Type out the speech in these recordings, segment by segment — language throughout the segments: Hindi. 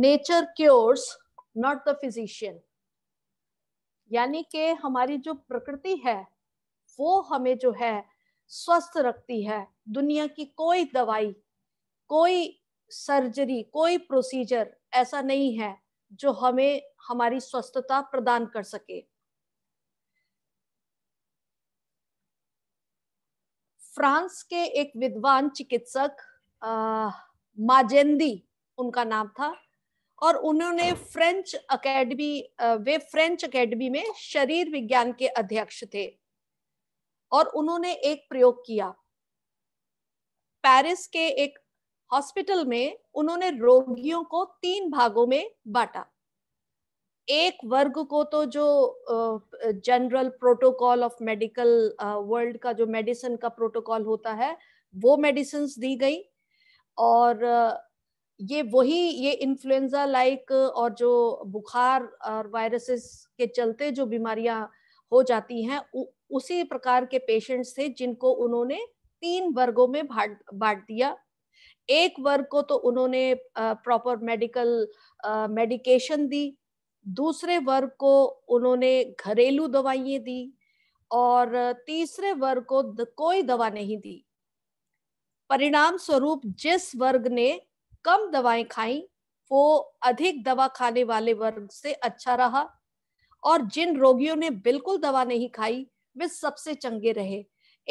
nature cures not the physician यानी कि हमारी जो प्रकृति है वो हमें जो है स्वस्थ रखती है दुनिया की कोई दवाई कोई सर्जरी कोई प्रोसीजर ऐसा नहीं है जो हमें हमारी स्वस्थता प्रदान कर सके फ्रांस के एक विद्वान चिकित्सक अः माजेंदी उनका नाम था और उन्होंने फ्रेंच अकेडमी वे फ्रेंच अकेडमी में शरीर विज्ञान के अध्यक्ष थे और उन्होंने एक प्रयोग किया पेरिस के एक हॉस्पिटल में उन्होंने रोगियों को तीन भागों में बांटा एक वर्ग को तो जो general protocol of medical world का जो मेडिसिन का प्रोटोकॉल होता है वो मेडिसिन दी गई और ये वही ये इन्फ्लुएंजा लाइक और जो बुखार और वायरसेस के चलते जो बीमारियां हो जाती हैं उसी प्रकार के पेशेंट्स थे जिनको उन्होंने तीन वर्गों में बांट दिया एक वर्ग को तो उन्होंने प्रॉपर मेडिकल मेडिकेशन दी दूसरे वर्ग को उन्होंने घरेलू दवाइयां दी और तीसरे वर्ग को द, कोई दवा नहीं दी परिणाम स्वरूप जिस वर्ग ने कम दवाएं खाई वो अधिक दवा खाने वाले वर्ग से अच्छा रहा और जिन रोगियों ने बिल्कुल दवा नहीं खाई वे सबसे चंगे रहे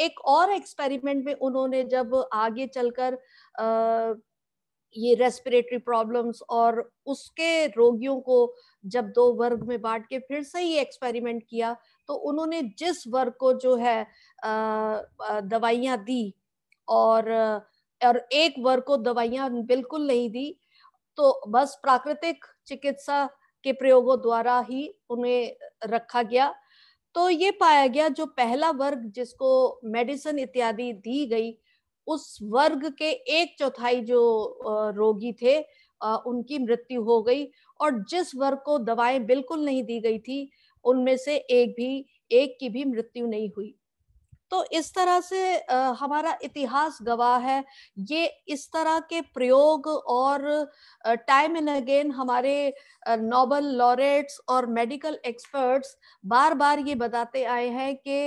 एक और एक्सपेरिमेंट में उन्होंने जब आगे चलकर ये रेस्पिरेटरी प्रॉब्लम्स और उसके रोगियों को जब दो वर्ग में बांट के फिर से ही एक्सपेरिमेंट किया तो उन्होंने जिस वर्ग को जो है दवाइयां दी और और एक वर्ग को दवाइयां बिल्कुल नहीं दी तो बस प्राकृतिक चिकित्सा के प्रयोगों द्वारा ही उन्हें रखा गया तो ये पाया गया जो पहला वर्ग जिसको मेडिसिन इत्यादि दी गई उस वर्ग के एक चौथाई जो रोगी थे उनकी मृत्यु हो गई और जिस वर्ग को दवाएं बिल्कुल नहीं दी गई थी उनमें से एक भी एक की भी मृत्यु नहीं हुई तो इस तरह से हमारा इतिहास गवाह है ये इस तरह के प्रयोग और टाइम एंड अगेन हमारे नोबल लॉरेट्स और मेडिकल एक्सपर्ट्स बार बार ये बताते आए हैं कि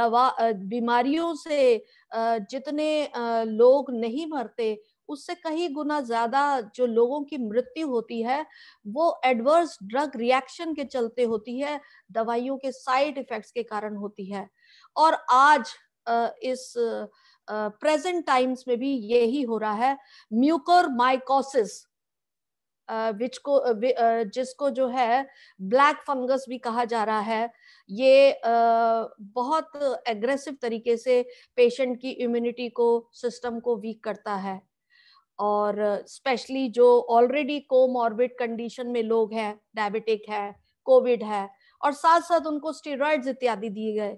दवा बीमारियों से जितने लोग नहीं मरते उससे कहीं गुना ज्यादा जो लोगों की मृत्यु होती है वो एडवर्स ड्रग रिएक्शन के चलते होती है दवाइयों के साइड इफेक्ट्स के कारण होती है और आज इस प्रेजेंट टाइम्स में भी यही हो रहा है म्यूकर माइकोसिस विच को जिसको जो है ब्लैक फंगस भी कहा जा रहा है ये बहुत एग्रेसिव तरीके से पेशेंट की इम्यूनिटी को सिस्टम को वीक करता है और स्पेशली जो ऑलरेडी कोमॉर्बिड कंडीशन में लोग हैं डायबिटिक है कोविड है और साथ साथ उनको स्टेरॉइड्स इत्यादि दिए गए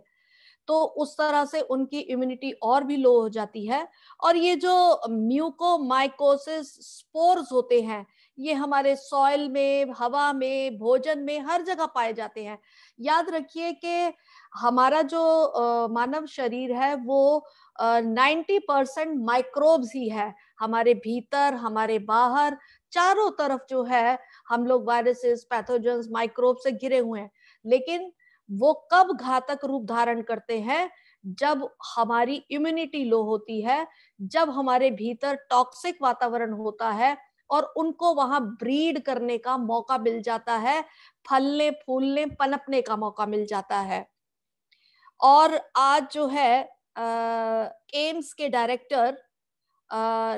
तो उस तरह से उनकी इम्यूनिटी और भी लो हो जाती है और ये जो म्यूकोमाइकोसिस स्पोर्स होते हैं ये हमारे सॉइल में हवा में भोजन में हर जगह पाए जाते हैं याद रखिए कि हमारा जो आ, मानव शरीर है वो नाइन्टी परसेंट माइक्रोब्स ही है हमारे भीतर हमारे बाहर चारों तरफ जो है हम लोग वायरसेस पैथोजन्स माइक्रोब से घिरे हुए हैं लेकिन वो कब घातक रूप धारण करते हैं जब हमारी इम्यूनिटी लो होती है जब हमारे भीतर टॉक्सिक वातावरण होता है और उनको वहां ब्रीड करने का मौका मिल जाता है फलने फूलने पनपने का मौका मिल जाता है और आज जो है एम्स के डायरेक्टर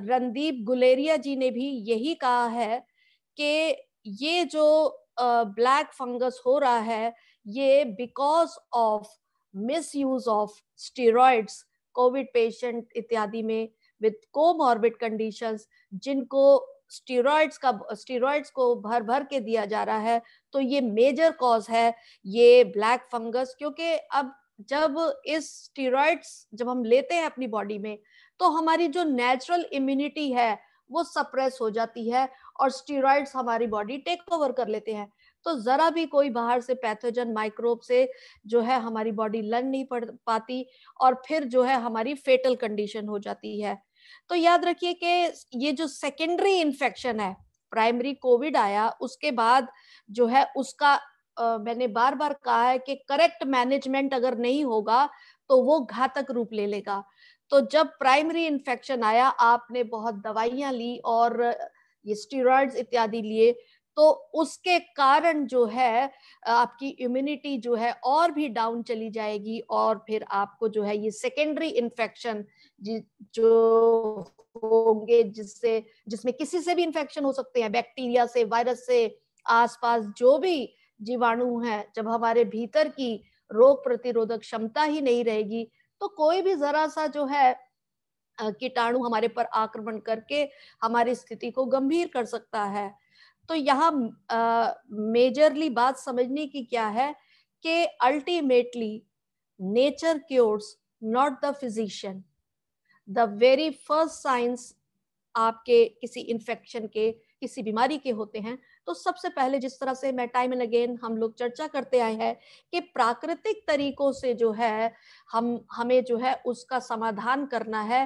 रणदीप गुलेरिया जी ने भी यही कहा है कि ये जो ब्लैक फंगस हो रहा है ये because of misuse of steroids Covid patient इत्यादि में विथ कोमॉर्बिड कंडीशन जिनको स्टीरोड्स का स्टीरोड्स को भर भर के दिया जा रहा है तो ये मेजर कॉज है ये ब्लैक फंगस क्योंकि अब जब इस स्टीरोड्स जब हम लेते हैं अपनी बॉडी में तो हमारी जो नेचुरल इम्यूनिटी है वो सप्रेस हो जाती है और स्टीरोइड्स हमारी बॉडी टेक ओवर कर लेते हैं तो जरा भी कोई बाहर से पैथोजन माइक्रोब से जो है हमारी बॉडी लड़ नहीं पड़ पाती और फिर जो है हमारी फेटल कंडीशन हो जाती है तो याद रखिए कि ये जो सेकेंडरी इन्फेक्शन है प्राइमरी कोविड आया उसके बाद जो है उसका आ, मैंने बार बार कहा है कि करेक्ट मैनेजमेंट अगर नहीं होगा तो वो घातक रूप ले लेगा तो जब प्राइमरी इन्फेक्शन आया आपने बहुत दवाइयां ली और ये स्टीरॉइड्स इत्यादि लिए तो उसके कारण जो है आपकी इम्यूनिटी जो है और भी डाउन चली जाएगी और फिर आपको जो है ये सेकेंडरी इन्फेक्शन जो होंगे जिससे जिसमें किसी से भी इन्फेक्शन हो सकते हैं बैक्टीरिया से वायरस से आसपास जो भी जीवाणु हैं जब हमारे भीतर की रोग प्रतिरोधक क्षमता ही नहीं रहेगी तो कोई भी जरा सा जो है कीटाणु हमारे पर आक्रमण करके हमारी स्थिति को गंभीर कर सकता है तो यहाँ मेजरली बात समझने की क्या है कि ultimately nature cures not the physician the very first science आपके किसी इन्फेक्शन के किसी बीमारी के होते हैं तो सबसे पहले जिस तरह से मैं टाइम एंड अगेन हम लोग चर्चा करते आए हैं कि प्राकृतिक तरीकों से जो है हम हमें जो है उसका समाधान करना है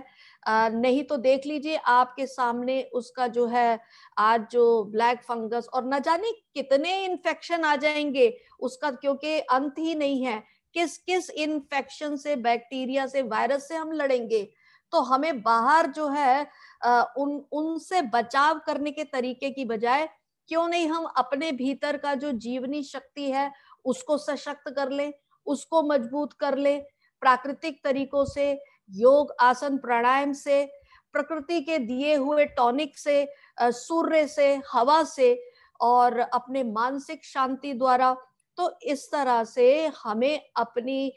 आ, नहीं तो देख लीजिए आपके सामने उसका जो है आज जो ब्लैक फंगस और न जाने कितने इन्फेक्शन आ जाएंगे उसका क्योंकि अंत ही नहीं है किस किस इन्फेक्शन से बैक्टीरिया से वायरस से हम लड़ेंगे तो हमें बाहर जो है उन उनसे बचाव करने के तरीके की बजाय क्यों नहीं हम अपने भीतर का जो जीवनी शक्ति है उसको सशक्त कर ले उसको मजबूत कर ले प्राकृतिक तरीकों से योग आसन प्राणायाम से प्रकृति के दिए हुए टॉनिक से सूर्य से हवा से और अपने मानसिक शांति द्वारा तो इस तरह से हमें अपनी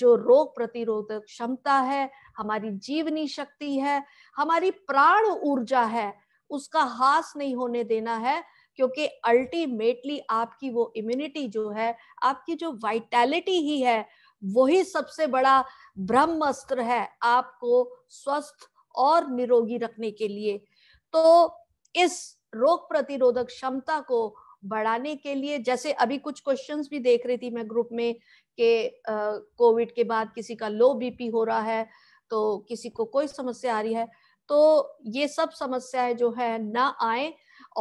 जो रोग प्रतिरोधक क्षमता है हमारी जीवनी शक्ति है हमारी प्राण ऊर्जा है उसका हास नहीं होने देना है क्योंकि अल्टीमेटली आपकी वो इम्यूनिटी जो है आपकी जो वाइटैलिटी ही है वही सबसे बड़ा ब्रह्मास्त्र है आपको स्वस्थ और निरोगी रखने के लिए तो इस रोग प्रतिरोधक क्षमता को बढ़ाने के लिए जैसे अभी कुछ क्वेश्चंस भी देख रही थी मैं ग्रुप में कि कोविड के बाद किसी का लो बीपी हो रहा है तो किसी को कोई समस्या आ रही है तो ये सब समस्याएं जो है ना आए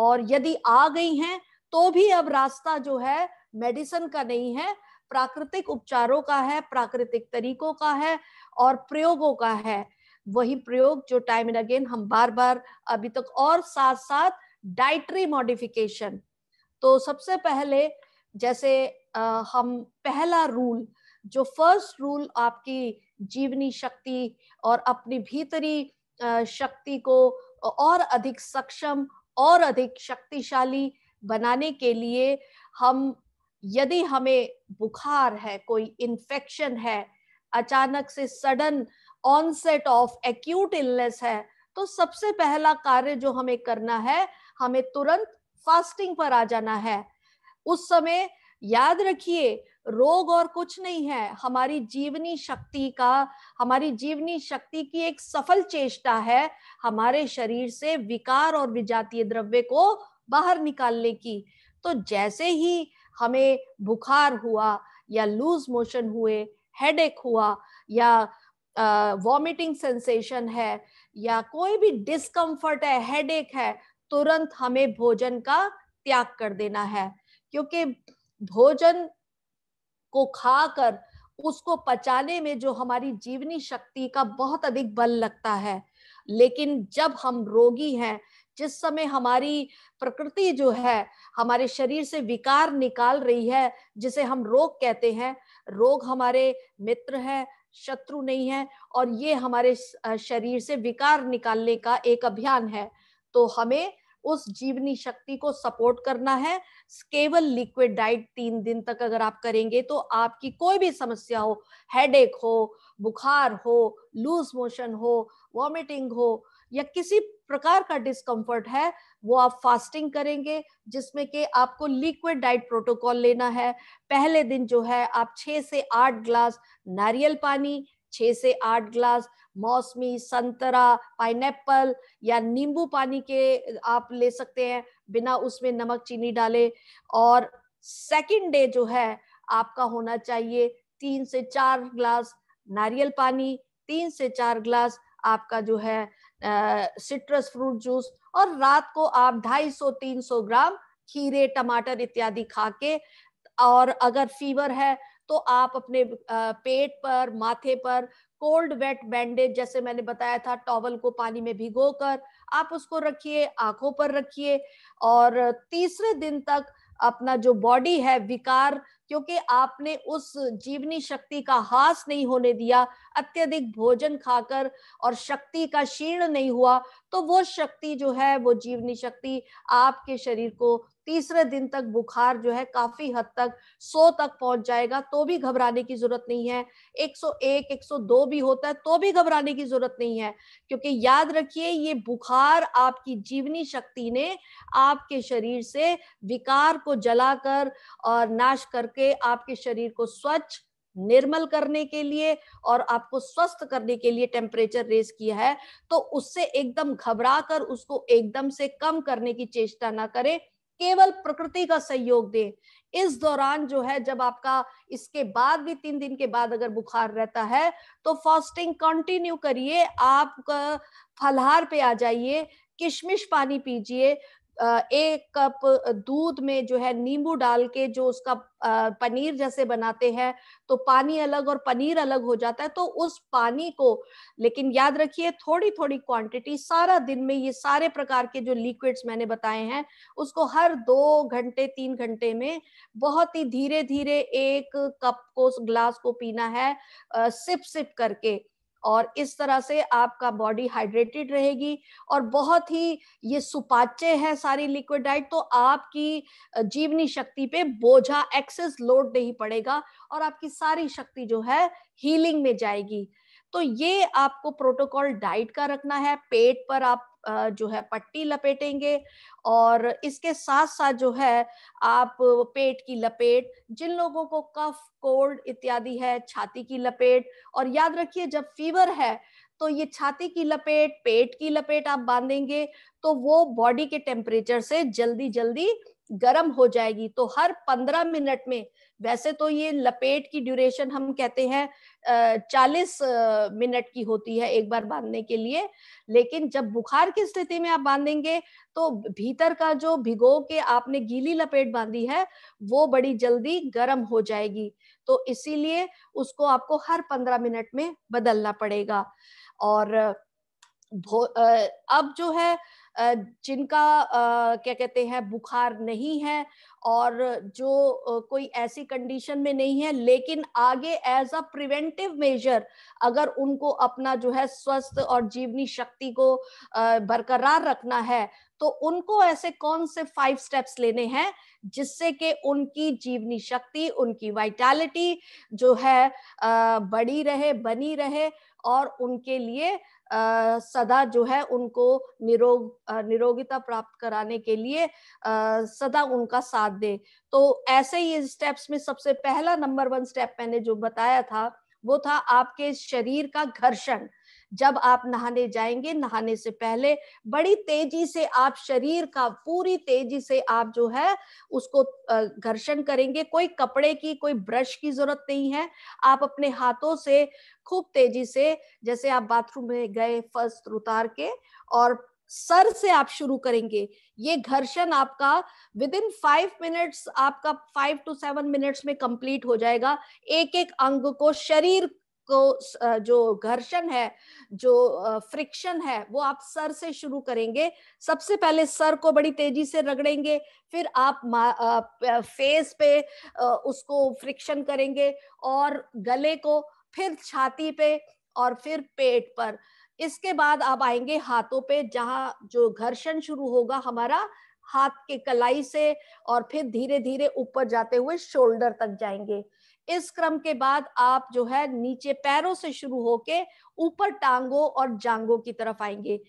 और यदि आ गई हैं तो भी अब रास्ता जो है मेडिसिन का नहीं है प्राकृतिक उपचारों का है प्राकृतिक तरीकों का है और प्रयोगों का है वही प्रयोग जो टाइम एंड अगेन हम बार बार अभी तक और साथ साथ डाइटरी मॉडिफिकेशन तो सबसे पहले जैसे आ, हम पहला रूल जो फर्स्ट रूल आपकी जीवनी शक्ति और अपनी भीतरी शक्ति को और अधिक सक्षम और अधिक शक्तिशाली बनाने के लिए हम यदि हमें बुखार है कोई इन्फेक्शन है अचानक से sudden onset of acute illness है तो सबसे पहला कार्य जो हमें करना है हमें तुरंत फास्टिंग पर आ जाना है उस समय याद रखिए रोग और कुछ नहीं है हमारी जीवनी शक्ति का हमारी जीवनी शक्ति की एक सफल चेष्टा है हमारे शरीर से विकार और विजातीय द्रव्य को बाहर निकालने की तो जैसे ही हमें बुखार हुआ या लूज मोशन हुए हेडेक हुआ या वॉमिटिंग uh, सेंसेशन है या कोई भी डिसकंफर्ट है हेडेक है तुरंत हमें भोजन का त्याग कर देना है क्योंकि भोजन को खाकर उसको पचाने में जो हमारी जीवनी शक्ति का बहुत अधिक बल लगता है लेकिन जब हम रोगी हैं जिस समय हमारी प्रकृति जो है हमारे शरीर से विकार निकाल रही है जिसे हम रोग कहते हैं रोग हमारे मित्र है शत्रु नहीं है और ये हमारे शरीर से विकार निकालने का एक अभियान है तो हमें उस जीवनी शक्ति को सपोर्ट करना है केवल लिक्विड डाइट तीन दिन तक अगर आप करेंगे तो आपकी कोई भी समस्या हो हेडेक हो बुखार हो लूज मोशन हो वॉमिटिंग हो या किसी प्रकार का डिस्कम्फर्ट है वो आप फास्टिंग करेंगे जिसमें कि आपको लिक्विड डाइट प्रोटोकॉल लेना है पहले दिन जो है आप छः से आठ ग्लास नारियल पानी छह से आठ ग्लास मौसमी संतरा पाइनएप्पल या नींबू पानी के आप ले सकते हैं बिना उसमें नमक चीनी डाले और सेकंड डे जो है आपका होना चाहिए तीन से चार ग्लास नारियल पानी तीन से चार ग्लास आपका जो है सिट्रस फ्रूट जूस और रात को आप 250-300 ग्राम खीरे टमाटर इत्यादि खा के और अगर फीवर है तो आप अपने पेट पर माथे पर कोल्ड वेट बैंडेज जैसे मैंने बताया था टॉवल को पानी में भिगो कर आप उसको रखिए आंखों पर रखिए और तीसरे दिन तक अपना जो बॉडी है विकार क्योंकि आपने उस जीवनी शक्ति का हास नहीं होने दिया अत्यधिक भोजन खाकर और शक्ति का क्षीण नहीं हुआ तो वो शक्ति जो है वो जीवनी शक्ति आपके शरीर को तीसरे दिन तक बुखार जो है काफी हद तक सो तक पहुंच जाएगा तो भी घबराने की जरूरत नहीं है 101 102 भी होता है तो भी घबराने की जरूरत नहीं है क्योंकि याद रखिए ये बुखार आपकी जीवनी शक्ति ने आपके शरीर से विकार को जलाकर और नाश करके आपके शरीर को स्वच्छ निर्मल करने के लिए और आपको स्वस्थ करने के लिए टेम्परेचर रेस किया है तो उससे एकदम घबरा कर उसको एकदम से कम करने की चेष्टा ना करें केवल प्रकृति का सहयोग दे इस दौरान जो है जब आपका इसके बाद भी तीन दिन के बाद अगर बुखार रहता है तो फास्टिंग कंटिन्यू करिए आप फलहार पे आ जाइए किशमिश पानी पीजिए एक कप दूध में जो है नींबू डाल के जो उसका पनीर जैसे बनाते हैं तो पानी अलग और पनीर अलग हो जाता है तो उस पानी को लेकिन याद रखिए थोड़ी थोड़ी क्वांटिटी सारा दिन में ये सारे प्रकार के जो लिक्विड्स मैंने बताए हैं उसको हर दो घंटे तीन घंटे में बहुत ही धीरे धीरे एक कप को ग्लास को पीना है सिप सिप करके और इस तरह से आपका बॉडी हाइड्रेटेड रहेगी और बहुत ही ये सुपाच्य है सारी लिक्विड डाइट तो आपकी जीवनी शक्ति पे बोझा एक्सेस लोड नहीं पड़ेगा और आपकी सारी शक्ति जो है हीलिंग में जाएगी तो ये आपको प्रोटोकॉल डाइट का रखना है पेट पर आप जो है पट्टी लपेटेंगे और इसके साथ साथ जो है आप पेट की लपेट जिन लोगों को कफ कोल्ड इत्यादि है छाती की लपेट और याद रखिए जब फीवर है तो ये छाती की लपेट पेट की लपेट आप बांधेंगे तो वो बॉडी के टेम्परेचर से जल्दी जल्दी गर्म हो जाएगी तो हर पंद्रह मिनट में वैसे तो ये लपेट की ड्यूरेशन हम कहते हैं चालीस मिनट की होती है एक बार बांधने के लिए लेकिन जब बुखार की स्थिति में आप बांधेंगे तो भीतर का जो भिगो के आपने गीली लपेट बांधी है वो बड़ी जल्दी गर्म हो जाएगी तो इसीलिए उसको आपको हर पंद्रह मिनट में बदलना पड़ेगा और अब जो है जिनका क्या कहते हैं बुखार नहीं है और जो कोई ऐसी कंडीशन में नहीं है लेकिन आगे एज अ प्रिवेंटिव मेजर अगर उनको अपना जो है स्वस्थ और जीवनी शक्ति को बरकरार रखना है तो उनको ऐसे कौन से फाइव स्टेप्स लेने हैं जिससे कि उनकी जीवनी शक्ति उनकी वाइटैलिटी जो है बड़ी रहे बनी रहे और उनके लिए आ, सदा जो है उनको निरोग निरोगिता प्राप्त कराने के लिए आ, सदा उनका साथ दे तो ऐसे ही स्टेप्स में सबसे पहला नंबर वन स्टेप मैंने जो बताया था वो था आपके शरीर का घर्षण जब आप नहाने जाएंगे नहाने से पहले बड़ी तेजी से आप शरीर का पूरी तेजी से आप जो है उसको घर्षण करेंगे कोई कपड़े की कोई ब्रश की जरूरत नहीं है आप अपने हाथों से खूब तेजी से जैसे आप बाथरूम में गए फर्स्ट उतार के और सर से आप शुरू करेंगे ये घर्षण आपका विद इन फाइव मिनट्स आपका फाइव टू सेवन मिनट्स में कंप्लीट हो जाएगा एक एक अंग को शरीर को जो घर्षण है जो फ्रिक्शन है वो आप सर से शुरू करेंगे सबसे पहले सर को बड़ी तेजी से रगड़ेंगे फिर आप फेस पे उसको फ्रिक्शन करेंगे और गले को फिर छाती पे और फिर पेट पर इसके बाद आप आएंगे हाथों पे जहाँ जो घर्षण शुरू होगा हमारा हाथ के कलाई से और फिर धीरे धीरे ऊपर जाते हुए शोल्डर तक जाएंगे इस क्रम के बाद आप जो है नीचे पैरों से शुरू होके ऊपर टांगों और जांगों की तरफ आएंगे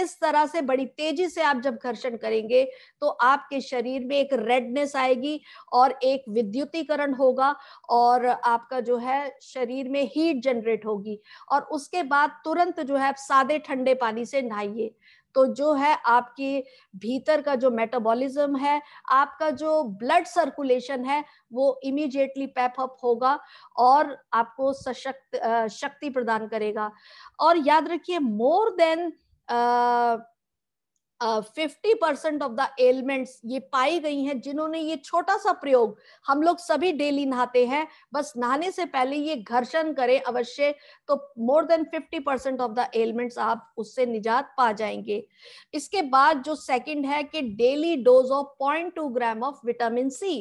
इस तरह से बड़ी तेजी से आप जब घर्षण करेंगे तो आपके शरीर में एक रेडनेस आएगी और एक विद्युतीकरण होगा और आपका जो है शरीर में हीट जनरेट होगी और उसके बाद तुरंत जो है आप सादे ठंडे पानी से नहाइए तो जो है आपकी भीतर का जो मेटाबॉलिज्म है आपका जो ब्लड सर्कुलेशन है वो इमीडिएटली पैपअप होगा और आपको सशक्त शक्ति प्रदान करेगा और याद रखिए more than fifty percent of the elements ये पाई गई हैं जिन्होंने ये छोटा सा प्रयोग हम लोग सभी डेली नहाते हैं बस नहाने से पहले ये घर्षण करें अवश्य तो more than fifty percent of the elements आप उससे निजात पा जाएंगे इसके बाद जो सेकंड है कि daily dose of point two gram of vitamin C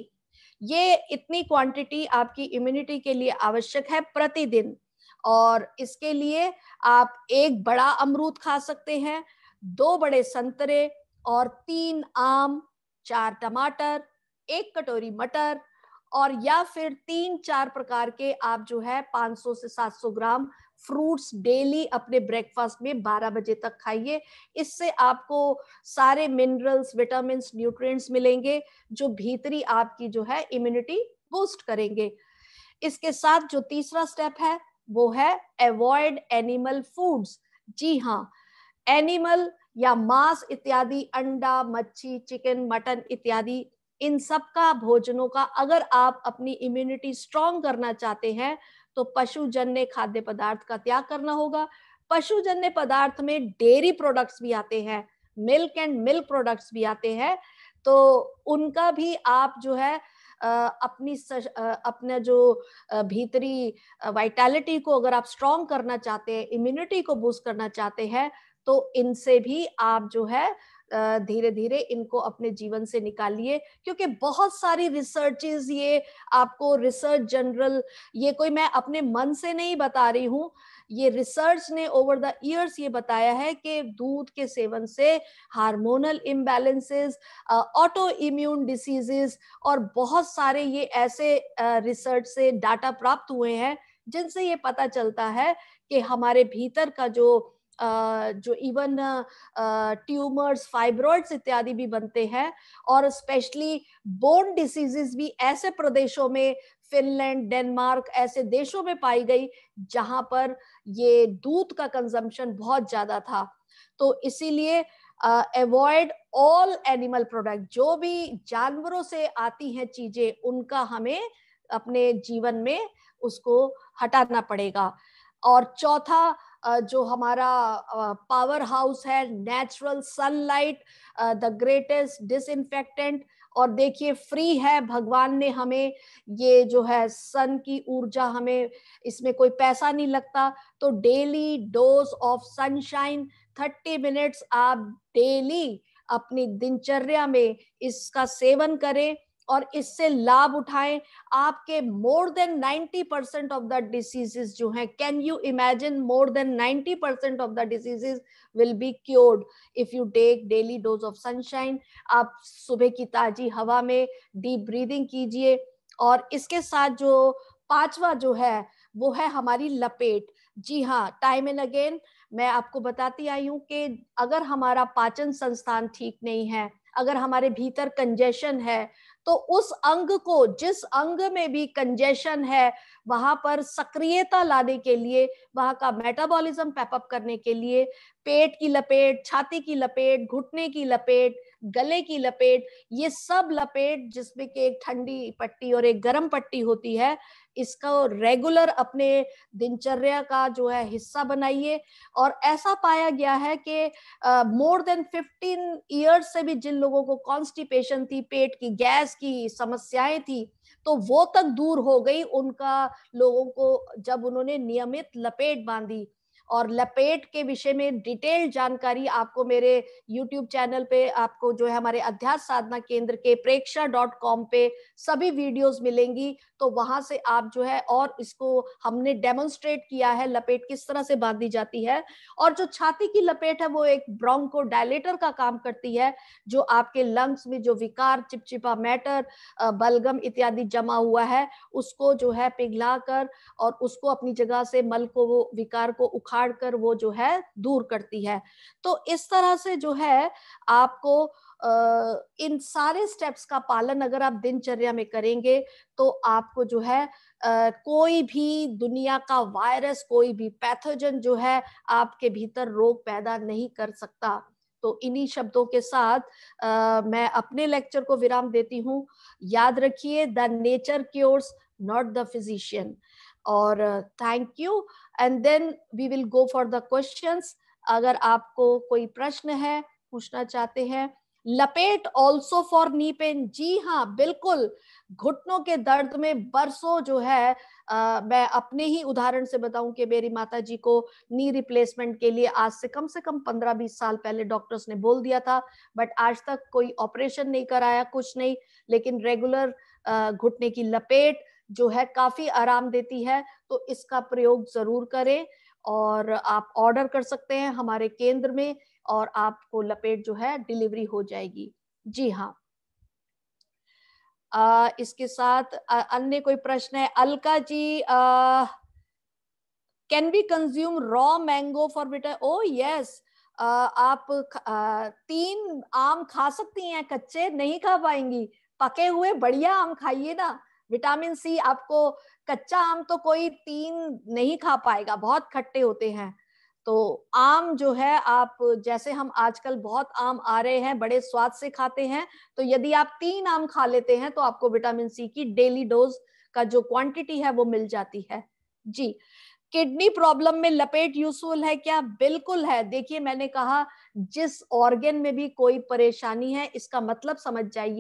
ये इतनी क्वांटिटी आपकी इम्यूनिटी के लिए आवश्यक है प्रतिदिन और इसके लिए आप एक बड़ा अमरूद खा सकते हैं दो बड़े संतरे और तीन आम चार टमाटर एक कटोरी मटर और या फिर तीन चार प्रकार के आप जो है 500 से 700 ग्राम फ्रूट्स डेली अपने ब्रेकफास्ट में 12 बजे तक खाइए इससे आपको सारे मिनरल्स विटामिन न्यूट्रिएंट्स मिलेंगे जो भीतरी आपकी जो है इम्यूनिटी बूस्ट करेंगे इसके साथ जो तीसरा स्टेप है वो है अवॉइड एनिमल फूड्स जी हाँ एनिमल या मांस इत्यादि अंडा मच्छी चिकन मटन इत्यादि इन सब का भोजनों का अगर आप अपनी इम्यूनिटी स्ट्रॉन्ग करना चाहते हैं तो पशुजन्य खाद्य पदार्थ का त्याग करना होगा पशुजन्य पदार्थ में डेयरी प्रोडक्ट्स भी आते हैं मिल्क एंड मिल्क प्रोडक्ट्स भी आते हैं तो उनका भी आप जो है अपनी अपने अपना जो भीतरी वाइटैलिटी को अगर आप स्ट्रॉन्ग करना चाहते हैं इम्यूनिटी को बूस्ट करना चाहते हैं तो इनसे भी आप जो है धीरे धीरे इनको अपने जीवन से निकालिए क्योंकि बहुत सारी रिसर्चेज ये आपको रिसर्च जनरल ये कोई मैं अपने मन से नहीं बता रही हूँ ये रिसर्च ने ओवर द ईयर्स ये बताया है कि दूध के सेवन से hormonal imbalances autoimmune diseases और बहुत सारे ये ऐसे रिसर्च से डाटा प्राप्त हुए हैं जिनसे ये पता चलता है कि हमारे भीतर का जो जो इवन ट्यूमर्स फाइब्रॉइड्स इत्यादि भी बनते हैं और स्पेशली बोन डिसीजेस भी ऐसे प्रदेशों में फिनलैंड डेनमार्क ऐसे देशों में पाई गई जहां पर ये दूध का कंजम्पशन बहुत ज्यादा था तो इसीलिए अवॉइड ऑल एनिमल प्रोडक्ट जो भी जानवरों से आती हैं चीजें उनका हमें अपने जीवन में उसको हटाना पड़ेगा और चौथा जो हमारा पावर हाउस है natural sunlight the greatest disinfectant और देखिए फ्री है भगवान ने हमें ये जो है सन की ऊर्जा हमें इसमें कोई पैसा नहीं लगता तो daily dose of sunshine thirty minutes आप डेली अपनी दिनचर्या में इसका सेवन करें और इससे लाभ उठाएं आपके more than 90 percent of the diseases जो हैं can you imagine more than 90 percent of the diseases will be cured if you take daily dose of sunshine आप सुबह की ताजी हवा में डीप ब्रीदिंग कीजिए और इसके साथ जो पांचवा जो है वो है हमारी लपेट जी हाँ टाइम एंड अगेन मैं आपको बताती आई हूँ कि अगर हमारा पाचन संस्थान ठीक नहीं है अगर हमारे भीतर कंजेशन है तो उस अंग को जिस अंग में भी कंजेशन है वहां पर सक्रियता लाने के लिए वहां का मेटाबॉलिज्म पैपअप करने के लिए पेट की लपेट छाती की लपेट घुटने की लपेट गले की लपेट ये सब लपेट जिसमें कि एक ठंडी पट्टी और एक गर्म पट्टी होती है इसको रेगुलर अपने दिनचर्या का जो है हिस्सा बनाइए और ऐसा पाया गया है कि मोर देन 15 ईयर्स से भी जिन लोगों को कॉन्स्टिपेशन थी पेट की गैस की समस्याएं थी तो वो तक दूर हो गई उनका लोगों को जब उन्होंने नियमित लपेट बांधी और लपेट के विषय में डिटेल जानकारी आपको मेरे यूट्यूब चैनल पे आपको जो है हमारे अध्यास साधना केंद्र के प्रेक्षा डॉट कॉम पे सभी वीडियोस मिलेंगी तो वहां से आप जो है और इसको हमने डेमोन्स्ट्रेट किया है लपेट किस तरह से बांधी जाती है और जो छाती की लपेट है वो एक ब्रोंको डायलेटर का काम करती है जो आपके लंग्स में जो विकार चिपचिपा मैटर बलगम इत्यादि जमा हुआ है उसको जो है पिघला कर और उसको अपनी जगह से मल को वो विकार को उखाड़ उखाड़ कर वो जो है दूर करती है तो इस तरह से जो है आपको इन सारे स्टेप्स का पालन अगर आप दिनचर्या में करेंगे तो आपको जो है कोई भी दुनिया का वायरस कोई भी पैथोजन जो है आपके भीतर रोग पैदा नहीं कर सकता तो इन्हीं शब्दों के साथ आ, मैं अपने लेक्चर को विराम देती हूँ याद रखिए the nature cures not the physician और thank you and then we will go for the questions अगर आपको कोई प्रश्न है पूछना चाहते हैं लपेट ऑल्सो फॉर नी पेन जी हाँ बिल्कुल घुटनों के दर्द में बरसों जो है आ, मैं अपने ही उदाहरण से बताऊं कि मेरी माता जी को नी रिप्लेसमेंट के लिए आज से कम से कम पंद्रह बीस साल पहले डॉक्टर्स ने बोल दिया था बट आज तक कोई ऑपरेशन नहीं कराया कुछ नहीं लेकिन रेगुलर घुटने की लपेट जो है काफी आराम देती है तो इसका प्रयोग जरूर करें और आप ऑर्डर कर सकते हैं हमारे केंद्र में और आपको लपेट जो है डिलीवरी हो जाएगी जी हाँ आ, इसके साथ अन्य कोई प्रश्न है Alka ji can be consume raw mango for vitamin oh yes आप आ, तीन आम खा सकती हैं कच्चे नहीं खा पाएंगी पके हुए बढ़िया आम खाइए ना विटामिन सी आपको कच्चा आम तो कोई तीन नहीं खा पाएगा बहुत खट्टे होते हैं तो आम जो है आप जैसे हम आजकल बहुत आम आ रहे हैं बड़े स्वाद से खाते हैं तो यदि आप तीन आम खा लेते हैं तो आपको विटामिन सी की डेली डोज का जो क्वांटिटी है वो मिल जाती है जी किडनी प्रॉब्लम में लपेट यूजफुल है क्या बिल्कुल है देखिए मैंने कहा जिस ऑर्गेन में भी कोई परेशानी है इसका मतलब समझ जाइए